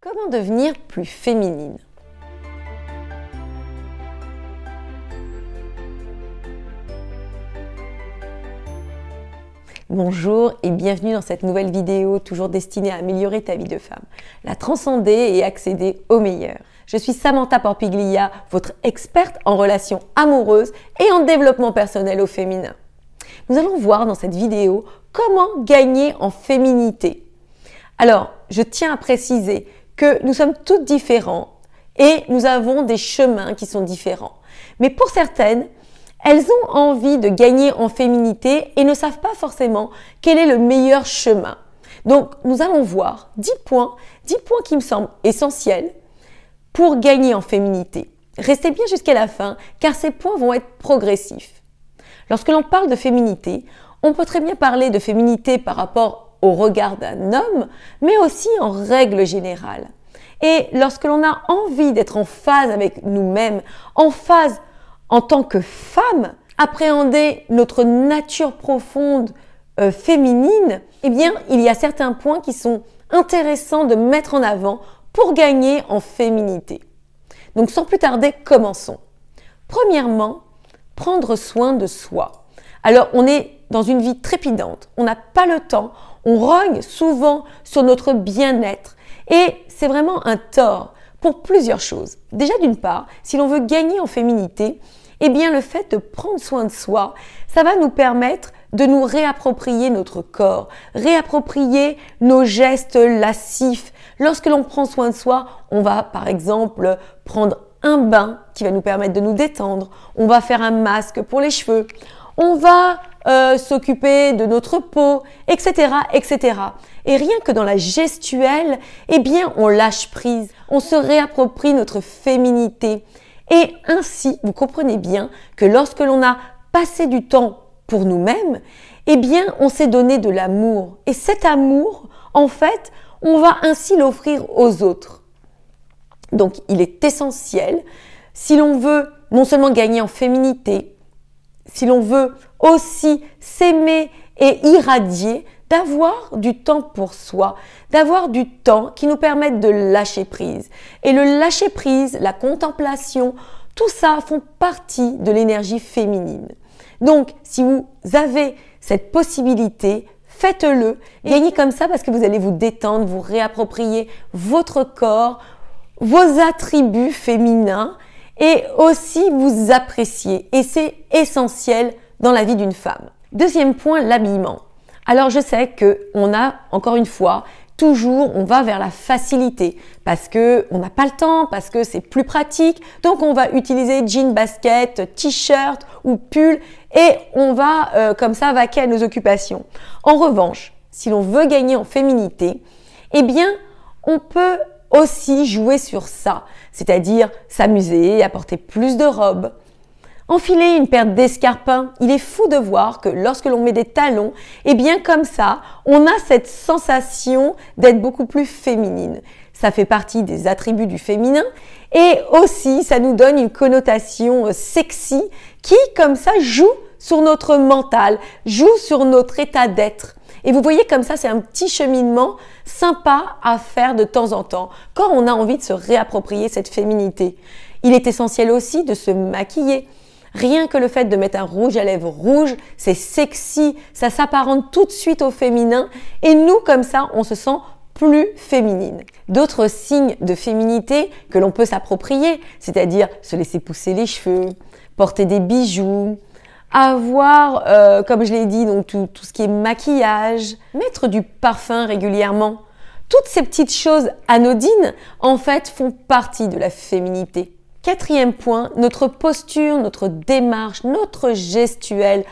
Comment devenir plus féminine Bonjour et bienvenue dans cette nouvelle vidéo toujours destinée à améliorer ta vie de femme, la transcender et accéder au meilleur. Je suis Samantha Porpiglia, votre experte en relations amoureuses et en développement personnel au féminin. Nous allons voir dans cette vidéo comment gagner en féminité. Alors, je tiens à préciser que nous sommes toutes différentes et nous avons des chemins qui sont différents. Mais pour certaines, elles ont envie de gagner en féminité et ne savent pas forcément quel est le meilleur chemin. Donc, nous allons voir 10 points, 10 points qui me semblent essentiels pour gagner en féminité. Restez bien jusqu'à la fin car ces points vont être progressifs. Lorsque l'on parle de féminité, on peut très bien parler de féminité par rapport au regard d'un homme, mais aussi en règle générale. Et lorsque l'on a envie d'être en phase avec nous-mêmes, en phase en tant que femme, appréhender notre nature profonde euh, féminine, eh bien, il y a certains points qui sont intéressants de mettre en avant pour gagner en féminité. Donc, sans plus tarder, commençons. Premièrement, prendre soin de soi. Alors, on est dans une vie trépidante, on n'a pas le temps, on rogne souvent sur notre bien-être. Et c'est vraiment un tort pour plusieurs choses. Déjà d'une part, si l'on veut gagner en féminité, eh bien le fait de prendre soin de soi, ça va nous permettre de nous réapproprier notre corps, réapproprier nos gestes lascifs. Lorsque l'on prend soin de soi, on va par exemple prendre un bain qui va nous permettre de nous détendre, on va faire un masque pour les cheveux, on va euh, s'occuper de notre peau, etc., etc. Et rien que dans la gestuelle, eh bien, on lâche prise, on se réapproprie notre féminité. Et ainsi, vous comprenez bien que lorsque l'on a passé du temps pour nous-mêmes, eh bien, on s'est donné de l'amour. Et cet amour, en fait, on va ainsi l'offrir aux autres. Donc, il est essentiel, si l'on veut non seulement gagner en féminité, si l'on veut aussi s'aimer et irradier, d'avoir du temps pour soi, d'avoir du temps qui nous permette de lâcher prise. Et le lâcher prise, la contemplation, tout ça font partie de l'énergie féminine. Donc, si vous avez cette possibilité, faites-le. Gagnez comme ça parce que vous allez vous détendre, vous réapproprier votre corps, vos attributs féminins et aussi vous apprécier. Et c'est essentiel dans la vie d'une femme. Deuxième point, l'habillement. Alors je sais que on a encore une fois toujours on va vers la facilité parce que on n'a pas le temps, parce que c'est plus pratique. Donc on va utiliser jean, basket, t-shirt ou pull et on va euh, comme ça vaquer à nos occupations. En revanche, si l'on veut gagner en féminité, eh bien on peut aussi jouer sur ça, c'est-à-dire s'amuser, et apporter plus de robes. Enfiler une paire d'escarpins, il est fou de voir que lorsque l'on met des talons, et eh bien comme ça, on a cette sensation d'être beaucoup plus féminine. Ça fait partie des attributs du féminin et aussi ça nous donne une connotation euh, sexy qui comme ça joue sur notre mental, joue sur notre état d'être. Et vous voyez comme ça, c'est un petit cheminement sympa à faire de temps en temps, quand on a envie de se réapproprier cette féminité. Il est essentiel aussi de se maquiller. Rien que le fait de mettre un rouge à lèvres rouge, c'est sexy, ça s'apparente tout de suite au féminin, et nous, comme ça, on se sent plus féminine. D'autres signes de féminité que l'on peut s'approprier, c'est-à-dire se laisser pousser les cheveux, porter des bijoux, avoir, euh, comme je l'ai dit, tout, ce qui est maquillage, mettre du parfum régulièrement. Toutes ces petites choses anodines, en fait, font partie de la féminité. Quatrième point, notre posture, notre démarche, notre gestuelle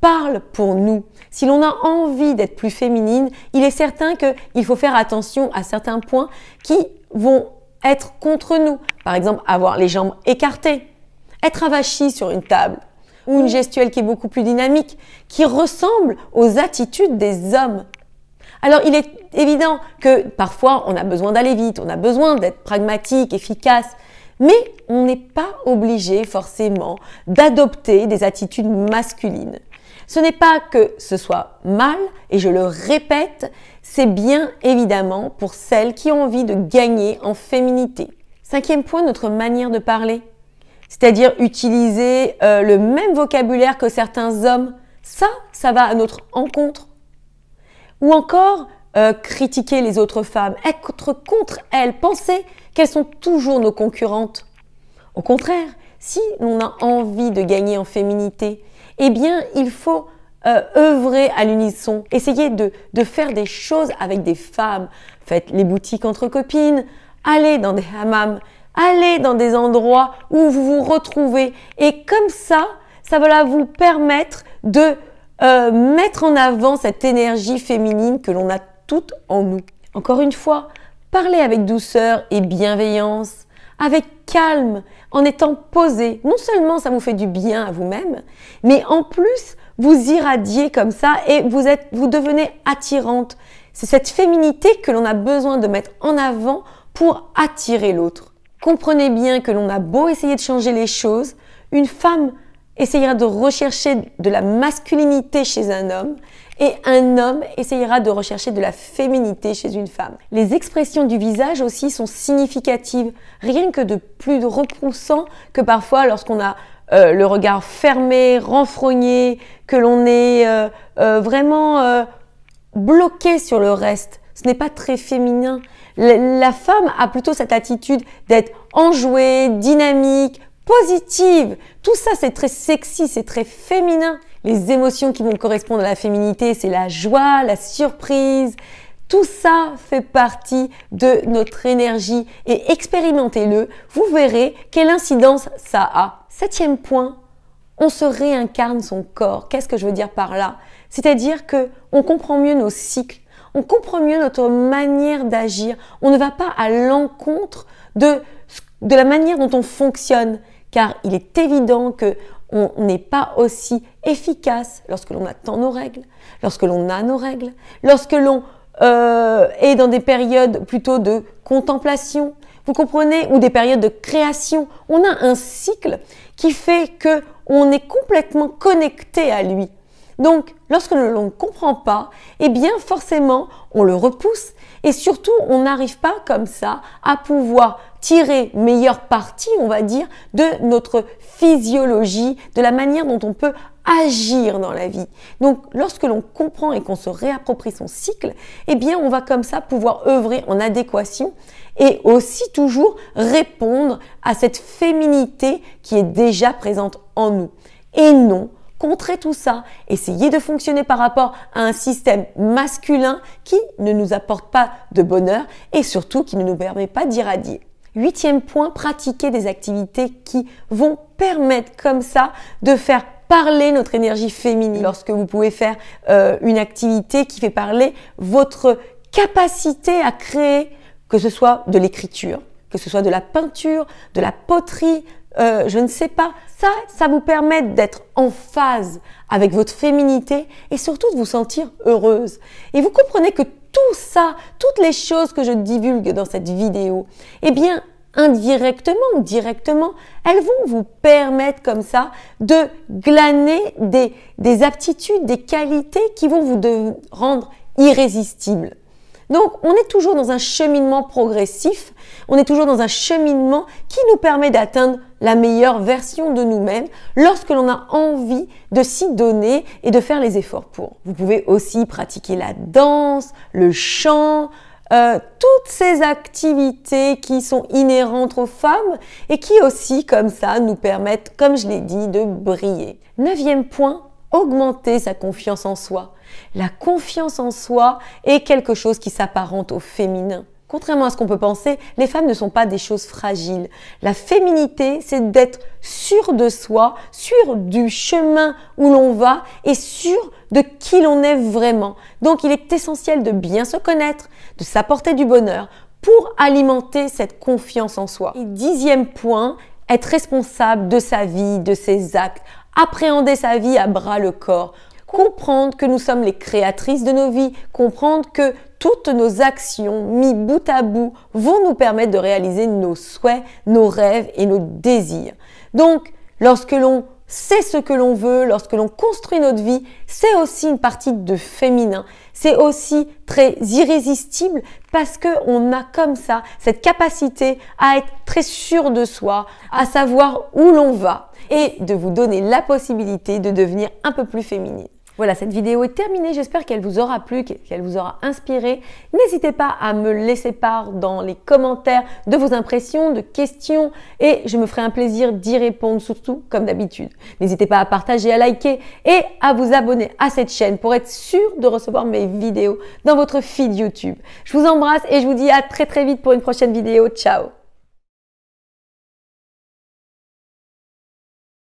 parle pour nous. Si l'on a envie d'être plus féminine, il est certain qu'il faut faire attention à certains points qui vont être contre nous. Par exemple, avoir les jambes écartées, être avachi sur une table, ou une gestuelle qui est beaucoup plus dynamique, qui ressemble aux attitudes des hommes. Alors il est évident que parfois on a besoin d'aller vite, on a besoin d'être pragmatique, efficace, mais on n'est pas obligé forcément d'adopter des attitudes masculines. Ce n'est pas que ce soit mal, et je le répète, c'est bien évidemment pour celles qui ont envie de gagner en féminité. Cinquième point, notre manière de parler c'est-à-dire utiliser euh, le même vocabulaire que certains hommes, ça, ça va à notre encontre. Ou encore euh, critiquer les autres femmes, être contre elles, penser qu'elles sont toujours nos concurrentes. Au contraire, si l'on a envie de gagner en féminité, eh bien, il faut euh, œuvrer à l'unisson, essayer de, de faire des choses avec des femmes. Faites les boutiques entre copines, allez dans des hammams, Allez dans des endroits où vous vous retrouvez. Et comme ça, ça va vous permettre de euh, mettre en avant cette énergie féminine que l'on a toute en nous. Encore une fois, parlez avec douceur et bienveillance, avec calme, en étant posé. Non seulement ça vous fait du bien à vous-même, mais en plus, vous irradiez comme ça et vous, êtes, vous devenez attirante. C'est cette féminité que l'on a besoin de mettre en avant pour attirer l'autre. Comprenez bien que l'on a beau essayer de changer les choses, une femme essayera de rechercher de la masculinité chez un homme et un homme essayera de rechercher de la féminité chez une femme. Les expressions du visage aussi sont significatives, rien que de plus repoussant que parfois lorsqu'on a euh, le regard fermé, renfrogné, que l'on est euh, euh, vraiment bloqué sur le reste. Ce n'est pas très féminin. La femme a plutôt cette attitude d'être enjouée, dynamique, positive. Tout ça, c'est très sexy, c'est très féminin. Les émotions qui vont correspondre à la féminité, c'est la joie, la surprise. Tout ça fait partie de notre énergie et expérimentez-le, vous verrez quelle incidence ça a. Septième point, on se réincarne son corps. Qu'est-ce que je veux dire par là C'est-à-dire que on comprend mieux nos cycles on comprend mieux notre manière d'agir. On ne va pas à l'encontre de, de la manière dont on fonctionne, car il est évident que on n'est pas aussi efficace lorsque l'on attend nos règles, lorsque l'on a nos règles, lorsque l'on euh, est dans des périodes plutôt de contemplation, vous comprenez, ou des périodes de création. On a un cycle qui fait que on est complètement connecté à lui. Donc, lorsque l'on ne comprend pas, eh bien, forcément, on le repousse et surtout, on n'arrive pas comme ça à pouvoir tirer meilleure partie, on va dire, de notre physiologie, de la manière dont on peut agir dans la vie. Donc, lorsque l'on comprend et qu'on se réapproprie son cycle, eh bien, on va comme ça pouvoir œuvrer en adéquation et aussi toujours répondre à cette féminité qui est déjà présente en nous. Et non, contrer tout ça, essayer de fonctionner par rapport à un système masculin qui ne nous apporte pas de bonheur et surtout qui ne nous permet pas d'irradier. Huitième point, pratiquer des activités qui vont permettre comme ça de faire parler notre énergie féminine. Lorsque vous pouvez faire euh, une activité qui fait parler votre capacité à créer, que ce soit de l'écriture, que ce soit de la peinture, de la poterie, euh, je ne sais pas. Ça, ça vous permet d'être en phase avec votre féminité et surtout de vous sentir heureuse. Et vous comprenez que tout ça, toutes les choses que je divulgue dans cette vidéo, eh bien, indirectement ou directement, elles vont vous permettre comme ça de glaner des, aptitudes, des qualités qui vont vous rendre irrésistibles. Donc, on est toujours dans un cheminement progressif, on est toujours dans un cheminement qui nous permet d'atteindre la meilleure version de nous-mêmes lorsque l'on a envie de s'y donner et de faire les efforts pour. Vous pouvez aussi pratiquer la danse, le chant, euh, toutes ces activités qui sont inhérentes aux femmes et qui aussi, comme ça, nous permettent, comme je l'ai dit, de briller. Neuvième point, augmenter sa confiance en soi. La confiance en soi est quelque chose qui s'apparente au féminin. Contrairement à ce qu'on peut penser, les femmes ne sont pas des choses fragiles. La féminité, c'est d'être sûre de soi, sûre du chemin où l'on va et sûre de qui l'on est vraiment. Donc il est essentiel de bien se connaître, de s'apporter du bonheur pour alimenter cette confiance en soi. Et dixième point, être responsable de sa vie, de ses actes, appréhender sa vie à bras le corps. Comprendre que nous sommes les créatrices de nos vies, comprendre que toutes nos actions mis bout à bout vont nous permettre de réaliser nos souhaits, nos rêves et nos désirs. Donc, lorsque l'on sait ce que l'on veut, lorsque l'on construit notre vie, c'est aussi une partie de féminin. C'est aussi très irrésistible parce que on a comme ça cette capacité à être très sûr de soi, à savoir où l'on va et de vous donner la possibilité de devenir un peu plus féminine. Voilà, cette vidéo est terminée. J'espère qu'elle vous aura plu, qu'elle vous aura inspiré. N'hésitez pas à me laisser part dans les commentaires de vos impressions, de questions et je me ferai un plaisir d'y répondre, surtout comme d'habitude. N'hésitez pas à partager, à liker et à vous abonner à cette chaîne pour être sûr de recevoir mes vidéos dans votre feed YouTube. Je vous embrasse et je vous dis à très très vite pour une prochaine vidéo. Ciao